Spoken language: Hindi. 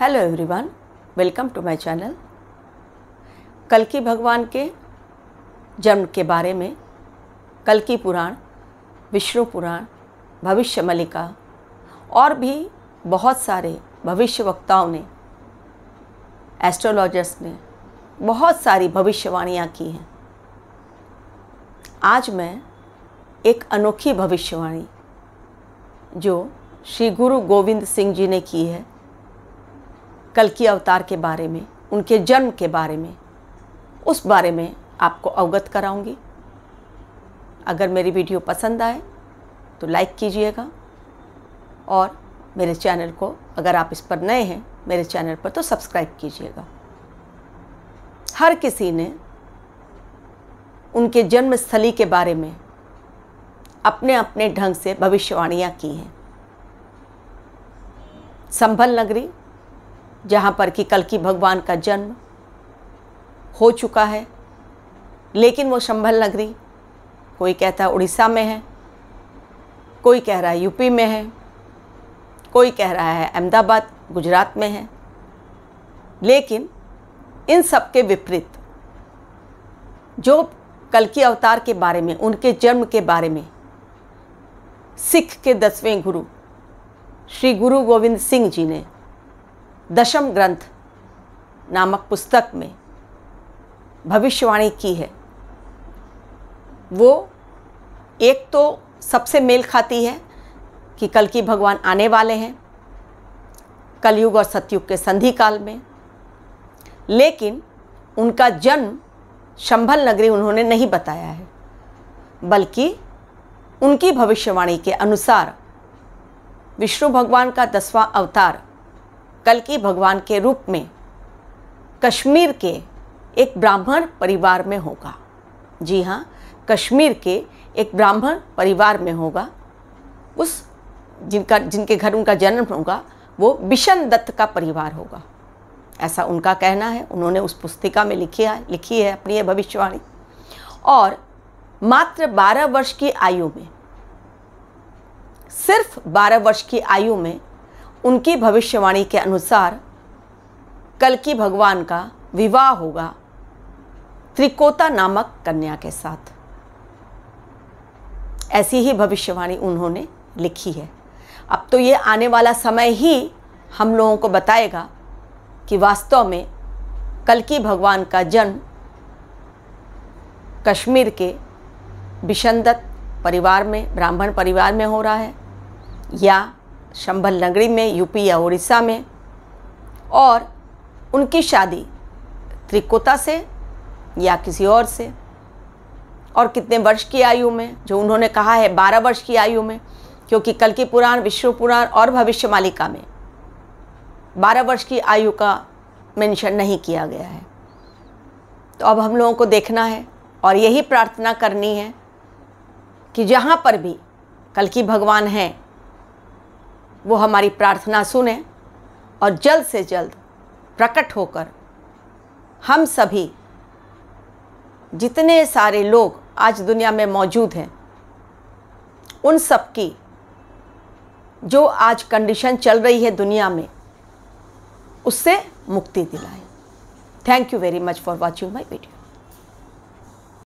hello everyone welcome to my channel कल की भगवान के जन्म के बारे में कल की पुराण विष्णु पुराण भविष्य मलिका और भी बहुत सारे भविष्य वक्ताओं ने एस्ट्रोलॉजर्स ने बहुत सारी भविष्यवाणियाँ की हैं आज मैं एक अनोखी भविष्यवाणी जो श्री गुरु गोविंद सिंह जी ने की है कल की अवतार के बारे में उनके जन्म के बारे में उस बारे में आपको अवगत कराऊंगी अगर मेरी वीडियो पसंद आए तो लाइक कीजिएगा और मेरे चैनल को अगर आप इस पर नए हैं मेरे चैनल पर तो सब्सक्राइब कीजिएगा हर किसी ने उनके जन्मस्थली के बारे में अपने अपने ढंग से भविष्यवाणियाँ की हैं संभल नगरी जहाँ पर कि कल की भगवान का जन्म हो चुका है लेकिन वो संभल नगरी कोई कहता है उड़ीसा में है कोई कह रहा है यूपी में है कोई कह रहा है अहमदाबाद गुजरात में है लेकिन इन सब के विपरीत जो कल की अवतार के बारे में उनके जन्म के बारे में सिख के दसवें गुरु श्री गुरु गोविंद सिंह जी ने दशम ग्रंथ नामक पुस्तक में भविष्यवाणी की है वो एक तो सबसे मेल खाती है कि कल की भगवान आने वाले हैं कलयुग और सतयुग के संधि काल में लेकिन उनका जन्म शंभल नगरी उन्होंने नहीं बताया है बल्कि उनकी भविष्यवाणी के अनुसार विष्णु भगवान का दसवां अवतार कल की भगवान के रूप में कश्मीर के एक ब्राह्मण परिवार में होगा जी हाँ कश्मीर के एक ब्राह्मण परिवार में होगा उस जिनका जिनके घर उनका जन्म होगा वो बिशन दत्त का परिवार होगा ऐसा उनका कहना है उन्होंने उस पुस्तिका में लिखी है लिखी है अपनी भविष्यवाणी और मात्र 12 वर्ष की आयु में सिर्फ 12 वर्ष की आयु में उनकी भविष्यवाणी के अनुसार कल की भगवान का विवाह होगा त्रिकोता नामक कन्या के साथ ऐसी ही भविष्यवाणी उन्होंने लिखी है अब तो ये आने वाला समय ही हम लोगों को बताएगा कि वास्तव में कल की भगवान का जन्म कश्मीर के बिशंदत परिवार में ब्राह्मण परिवार में हो रहा है या शंभल नगरी में यूपी या उड़ीसा में और उनकी शादी त्रिकोता से या किसी और से और कितने वर्ष की आयु में जो उन्होंने कहा है बारह वर्ष की आयु में क्योंकि कल की पुराण विष्णु पुराण और भविष्य मालिका में बारह वर्ष की आयु का मेंशन नहीं किया गया है तो अब हम लोगों को देखना है और यही प्रार्थना करनी है कि जहाँ पर भी कल की भगवान हैं वो हमारी प्रार्थना सुने और जल्द से जल्द प्रकट होकर हम सभी जितने सारे लोग आज दुनिया में मौजूद हैं उन सब की जो आज कंडीशन चल रही है दुनिया में उससे मुक्ति दिलाए thank you very much for watching my video